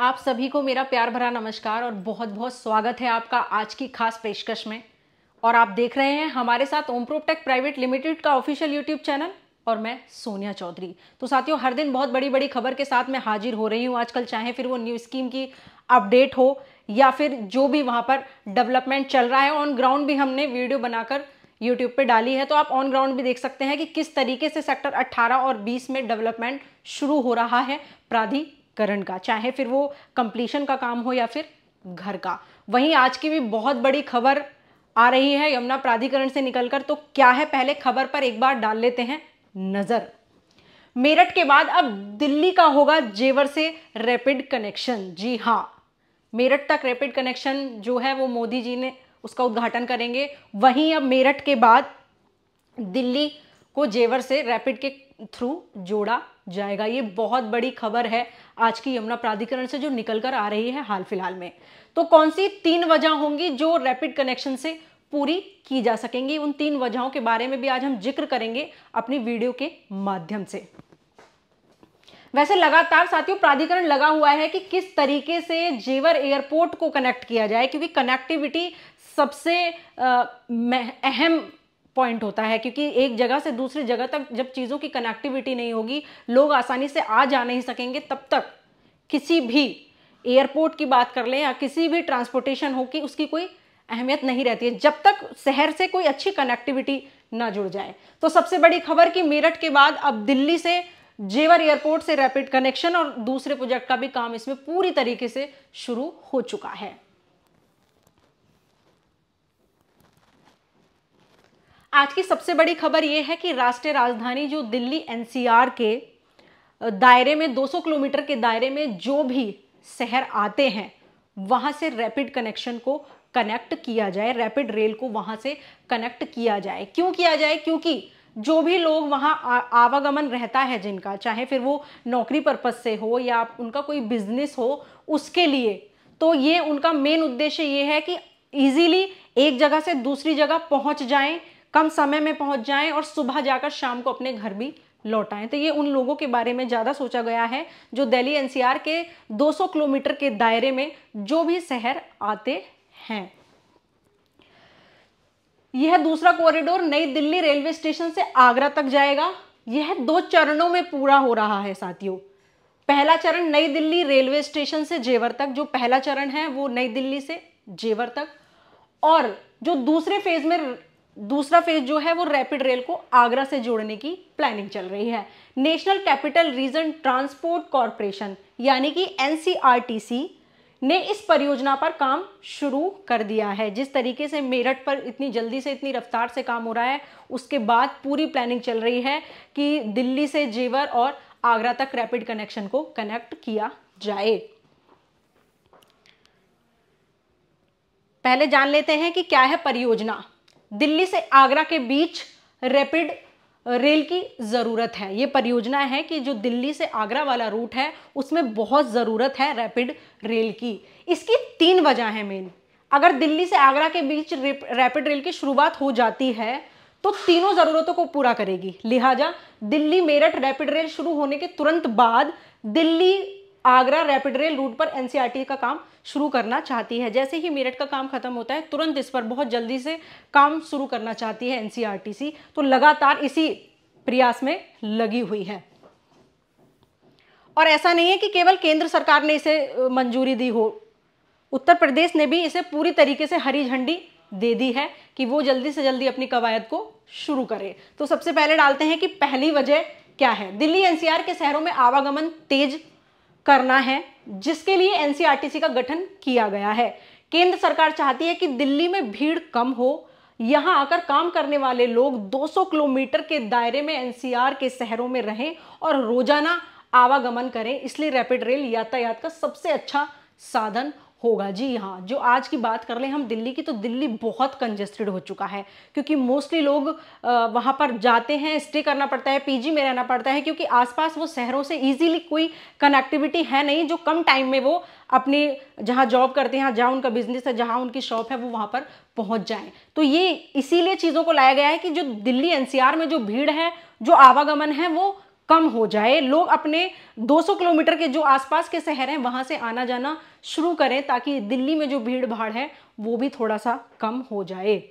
आप सभी को मेरा प्यार भरा नमस्कार और बहुत बहुत स्वागत है आपका आज की खास पेशकश में और आप देख रहे हैं हमारे साथ ओम प्रोटेक प्राइवेट लिमिटेड का ऑफिशियल यूट्यूब चैनल और मैं सोनिया चौधरी तो साथियों हर दिन बहुत बड़ी बड़ी खबर के साथ मैं हाजिर हो रही हूँ आजकल चाहे फिर वो न्यू स्कीम की अपडेट हो या फिर जो भी वहाँ पर डेवलपमेंट चल रहा है ऑन ग्राउंड भी हमने वीडियो बनाकर यूट्यूब पर डाली है तो आप ऑन ग्राउंड भी देख सकते हैं कि किस तरीके से सेक्टर 18 और 20 में डेवलपमेंट शुरू हो रहा है प्राधि करण का चाहे फिर वो कंप्लीशन का काम हो या फिर घर का वहीं आज की भी बहुत बड़ी खबर आ रही है यमुना प्राधिकरण से निकलकर तो क्या है पहले खबर पर एक बार डाल लेते हैं नज़र मेरठ के बाद अब दिल्ली का होगा जेवर से रैपिड कनेक्शन जी हाँ मेरठ तक रैपिड कनेक्शन जो है वो मोदी जी ने उसका उद्घाटन करेंगे वहीं अब मेरठ के बाद दिल्ली को जेवर से रैपिड के थ्रू जोड़ा जाएगा ये बहुत बड़ी खबर है आज की यमुना प्राधिकरण से जो निकल कर आ रही है हाल फिलहाल में तो कौन सी तीन वजह होंगी जो रैपिड कनेक्शन से पूरी की जा सकेंगी उन तीन वजहों के बारे में भी आज हम जिक्र करेंगे अपनी वीडियो के माध्यम से वैसे लगातार साथियों प्राधिकरण लगा हुआ है कि किस तरीके से जेवर एयरपोर्ट को कनेक्ट किया जाए क्योंकि कनेक्टिविटी सबसे अहम पॉइंट होता है क्योंकि एक जगह से दूसरी जगह तक जब चीज़ों की कनेक्टिविटी नहीं होगी लोग आसानी से आ जा नहीं सकेंगे तब तक किसी भी एयरपोर्ट की बात कर लें या किसी भी ट्रांसपोर्टेशन हो कि उसकी कोई अहमियत नहीं रहती है जब तक शहर से कोई अच्छी कनेक्टिविटी ना जुड़ जाए तो सबसे बड़ी खबर कि मेरठ के बाद अब दिल्ली से जेवर एयरपोर्ट से रैपिड कनेक्शन और दूसरे प्रोजेक्ट का भी काम इसमें पूरी तरीके से शुरू हो चुका है आज की सबसे बड़ी खबर यह है कि राष्ट्रीय राजधानी जो दिल्ली एनसीआर के दायरे में 200 किलोमीटर के दायरे में जो भी शहर आते हैं वहां से रैपिड कनेक्शन को कनेक्ट किया जाए रैपिड रेल को वहां से कनेक्ट किया जाए क्यों किया जाए क्योंकि जो भी लोग वहाँ आवागमन रहता है जिनका चाहे फिर वो नौकरी पर्पज़ से हो या उनका कोई बिजनेस हो उसके लिए तो ये उनका मेन उद्देश्य ये है कि ईजीली एक जगह से दूसरी जगह पहुँच जाएं कम समय में पहुंच जाएं और सुबह जाकर शाम को अपने घर भी लौट तो ये उन लोगों के बारे में ज़्यादा सोचा गया है जो दिल्ली एनसीआर के 200 किलोमीटर के दायरे में जो भी शहर आते हैं यह दूसरा कॉरिडोर नई दिल्ली रेलवे स्टेशन से आगरा तक जाएगा यह दो चरणों में पूरा हो रहा है साथियों पहला चरण नई दिल्ली रेलवे स्टेशन से जेवर तक जो पहला चरण है वो नई दिल्ली से जेवर तक और जो दूसरे फेज में दूसरा फेज जो है वो रैपिड रेल को आगरा से जोड़ने की प्लानिंग चल रही है national capital region transport corporation यानी कि एन ने इस परियोजना पर काम शुरू कर दिया है जिस तरीके से मेरठ पर इतनी जल्दी से इतनी रफ्तार से काम हो रहा है उसके बाद पूरी प्लानिंग चल रही है कि दिल्ली से जेवर और आगरा तक रैपिड कनेक्शन को कनेक्ट किया जाए पहले जान लेते हैं कि क्या है परियोजना दिल्ली से आगरा के बीच रैपिड रेल की ज़रूरत है ये परियोजना है कि जो दिल्ली से आगरा वाला रूट है उसमें बहुत ज़रूरत है रैपिड रेल की इसकी तीन वजह है मेन अगर दिल्ली से आगरा के बीच रैपिड रेल की शुरुआत हो जाती है तो तीनों ज़रूरतों को पूरा करेगी लिहाजा दिल्ली मेरठ रैपिड रेल शुरू होने के तुरंत बाद Delhi Agra rapid rail route पर एनसीआरटी e का काम शुरू करना चाहती है जैसे ही मेरठ का काम खत्म होता है तुरंत इस पर बहुत जल्दी से काम शुरू करना चाहती है एनसीआरटीसी e तो लगातार इसी प्रयास में लगी हुई है और ऐसा नहीं है कि केवल केंद्र सरकार ने इसे मंजूरी दी हो उत्तर प्रदेश ने भी इसे पूरी तरीके से हरी झंडी दे दी है कि वो जल्दी से जल्दी अपनी कवायद को शुरू करे तो सबसे पहले डालते हैं कि पहली वजह क्या है दिल्ली एनसीआर e के शहरों में आवागमन तेज करना है जिसके लिए एनसीईआरटीसी e का गठन किया गया है केंद्र सरकार चाहती है कि दिल्ली में भीड़ कम हो यहां आकर काम करने वाले लोग 200 किलोमीटर के दायरे में एनसीआर e के शहरों में रहें और रोजाना आवागमन करें इसलिए रैपिड रेल यातायात का सबसे अच्छा साधन होगा जी हाँ जो आज की बात कर ले हम दिल्ली की तो दिल्ली बहुत कंजेस्टेड हो चुका है क्योंकि मोस्टली लोग वहाँ पर जाते हैं स्टे करना पड़ता है पीजी में रहना पड़ता है क्योंकि आसपास वो शहरों से इजीली कोई कनेक्टिविटी है नहीं जो कम टाइम में वो अपने जहाँ जॉब करते हैं जहाँ उनका बिजनेस है जहाँ उनकी शॉप है वो वहाँ पर पहुँच जाएँ तो ये इसीलिए चीज़ों को लाया गया है कि जो दिल्ली एनसीआर में जो भीड़ है जो आवागमन है वो कम हो जाए लोग अपने 200 किलोमीटर के जो आसपास के शहर हैं वहाँ से आना जाना शुरू करें ताकि दिल्ली में जो भीड़ भाड़ है वो भी थोड़ा सा कम हो जाए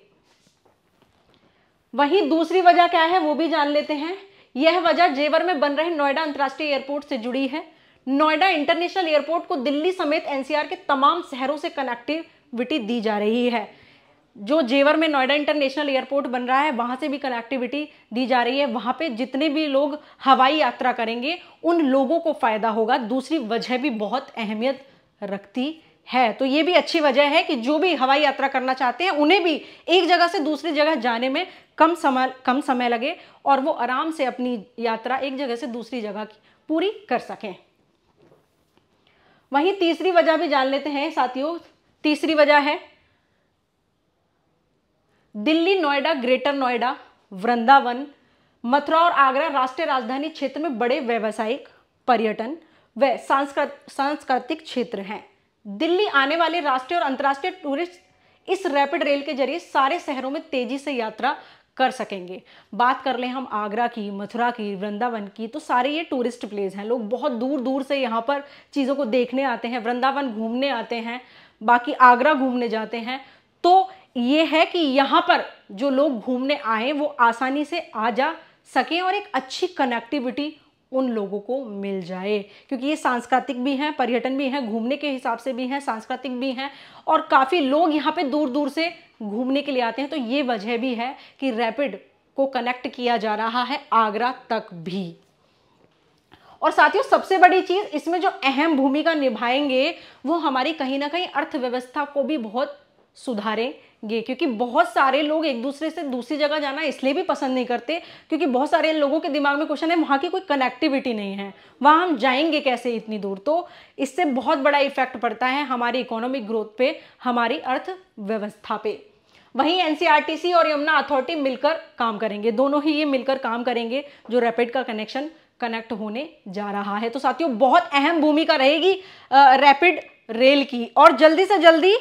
वहीं दूसरी वजह क्या है वो भी जान लेते हैं यह वजह जेवर में बन रहे नोएडा अंतर्राष्ट्रीय एयरपोर्ट से जुड़ी है नोएडा इंटरनेशनल एयरपोर्ट को दिल्ली समेत एनसीआर के तमाम शहरों से कनेक्टिविटी दी जा रही है जो जेवर में नोएडा इंटरनेशनल एयरपोर्ट बन रहा है वहाँ से भी कनेक्टिविटी दी जा रही है वहाँ पे जितने भी लोग हवाई यात्रा करेंगे उन लोगों को फ़ायदा होगा दूसरी वजह भी बहुत अहमियत रखती है तो ये भी अच्छी वजह है कि जो भी हवाई यात्रा करना चाहते हैं उन्हें भी एक जगह से दूसरी जगह जाने में कम समय कम समय लगे और वो आराम से अपनी यात्रा एक जगह से दूसरी जगह की पूरी कर सकें वहीं तीसरी वजह भी जान लेते हैं साथियों तीसरी वजह है दिल्ली नोएडा ग्रेटर नोएडा वृंदावन मथुरा और आगरा राष्ट्रीय राजधानी क्षेत्र में बड़े व्यवसायिक पर्यटन व सांस्कृतिक क्षेत्र हैं दिल्ली आने वाले राष्ट्रीय और अंतर्राष्ट्रीय टूरिस्ट इस रैपिड रेल के जरिए सारे शहरों में तेजी से यात्रा कर सकेंगे बात कर लें हम आगरा की मथुरा की वृंदावन की तो सारे ये टूरिस्ट प्लेस हैं लोग बहुत दूर दूर से यहाँ पर चीज़ों को देखने आते हैं वृंदावन घूमने आते हैं बाकी आगरा घूमने जाते हैं तो ये है कि यहाँ पर जो लोग घूमने आए वो आसानी से आ जा सकें और एक अच्छी कनेक्टिविटी उन लोगों को मिल जाए क्योंकि ये सांस्कृतिक भी हैं पर्यटन भी हैं घूमने के हिसाब से भी हैं सांस्कृतिक भी हैं और काफ़ी लोग यहाँ पे दूर दूर से घूमने के लिए आते हैं तो ये वजह भी है कि रैपिड को कनेक्ट किया जा रहा है आगरा तक भी और साथियों सबसे बड़ी चीज़ इसमें जो अहम भूमिका निभाएंगे वो हमारी कहीं ना कहीं अर्थव्यवस्था को भी बहुत सुधारें ये क्योंकि बहुत सारे लोग एक दूसरे से दूसरी जगह जाना इसलिए भी पसंद नहीं करते क्योंकि बहुत सारे लोगों के दिमाग में क्वेश्चन है वहाँ की कोई कनेक्टिविटी नहीं है वहाँ हम जाएंगे कैसे इतनी दूर तो इससे बहुत बड़ा इफेक्ट पड़ता है हमारी इकोनॉमिक ग्रोथ पे हमारी अर्थव्यवस्था पे वहीं एन और यमुना अथॉरिटी मिलकर काम करेंगे दोनों ही ये मिलकर काम करेंगे जो रैपिड का कनेक्शन कनेक्ट होने जा रहा है तो साथियों बहुत अहम भूमिका रहेगी रैपिड रेल की और जल्दी से जल्दी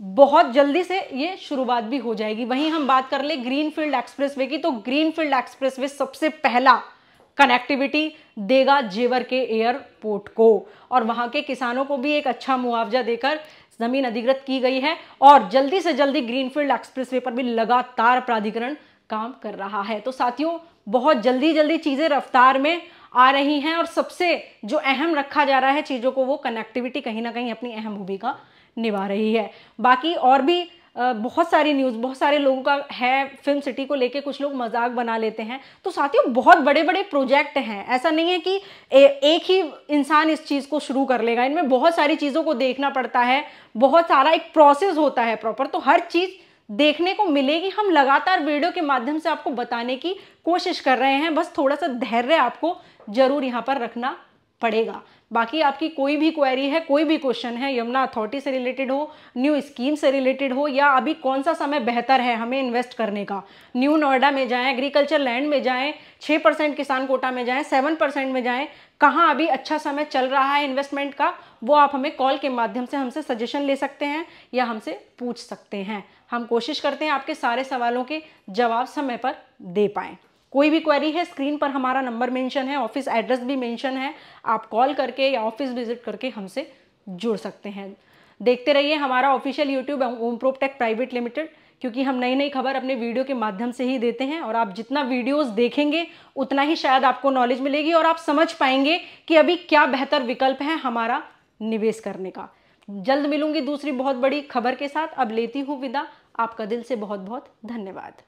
बहुत जल्दी से ये शुरुआत भी हो जाएगी वहीं हम बात कर ले ग्रीनफील्ड एक्सप्रेसवे की तो ग्रीनफील्ड एक्सप्रेसवे सबसे पहला कनेक्टिविटी देगा जेवर के एयरपोर्ट को और वहां के किसानों को भी एक अच्छा मुआवजा देकर जमीन अधिकृत की गई है और जल्दी से जल्दी ग्रीनफील्ड एक्सप्रेसवे पर भी लगातार प्राधिकरण काम कर रहा है तो साथियों बहुत जल्दी जल्दी चीज़ें रफ्तार में आ रही हैं और सबसे जो अहम रखा जा रहा है चीज़ों को वो कनेक्टिविटी कहीं ना कहीं अपनी अहम भूमिका निभा रही है बाकी और भी बहुत सारी न्यूज़ बहुत सारे लोगों का है फिल्म सिटी को लेके कुछ लोग मजाक बना लेते हैं तो साथियों बहुत बड़े बड़े प्रोजेक्ट हैं ऐसा नहीं है कि ए, एक ही इंसान इस चीज़ को शुरू कर लेगा इनमें बहुत सारी चीज़ों को देखना पड़ता है बहुत सारा एक प्रोसेस होता है प्रॉपर तो हर चीज़ देखने को मिलेगी हम लगातार वीडियो के माध्यम से आपको बताने की कोशिश कर रहे हैं बस थोड़ा सा धैर्य आपको जरूर यहाँ पर रखना पड़ेगा बाकी आपकी कोई भी क्वेरी है कोई भी क्वेश्चन है यमुना अथॉरिटी से रिलेटेड हो न्यू स्कीम से रिलेटेड हो या अभी कौन सा समय बेहतर है हमें इन्वेस्ट करने का न्यू नोएडा में जाएँ एग्रीकल्चर लैंड में जाएँ छः परसेंट किसान कोटा में जाएँ सेवन परसेंट में जाएँ कहाँ अभी अच्छा समय चल रहा है इन्वेस्टमेंट का वो आप हमें कॉल के माध्यम से हमसे सजेशन ले सकते हैं या हमसे पूछ सकते हैं हम कोशिश करते हैं आपके सारे सवालों के जवाब समय पर दे पाएँ कोई भी क्वेरी है स्क्रीन पर हमारा नंबर मेंशन है ऑफिस एड्रेस भी मेंशन है आप कॉल करके या ऑफिस विजिट करके हमसे जुड़ सकते हैं देखते रहिए हमारा official YouTube Om Proptech private limited क्योंकि हम नई नई खबर अपने वीडियो के माध्यम से ही देते हैं और आप जितना वीडियोस देखेंगे उतना ही शायद आपको नॉलेज मिलेगी और आप समझ पाएंगे कि अभी क्या बेहतर विकल्प है हमारा निवेश करने का जल्द मिलूंगी दूसरी बहुत बड़ी खबर के साथ अब लेती हूँ विदा आपका दिल से बहुत बहुत धन्यवाद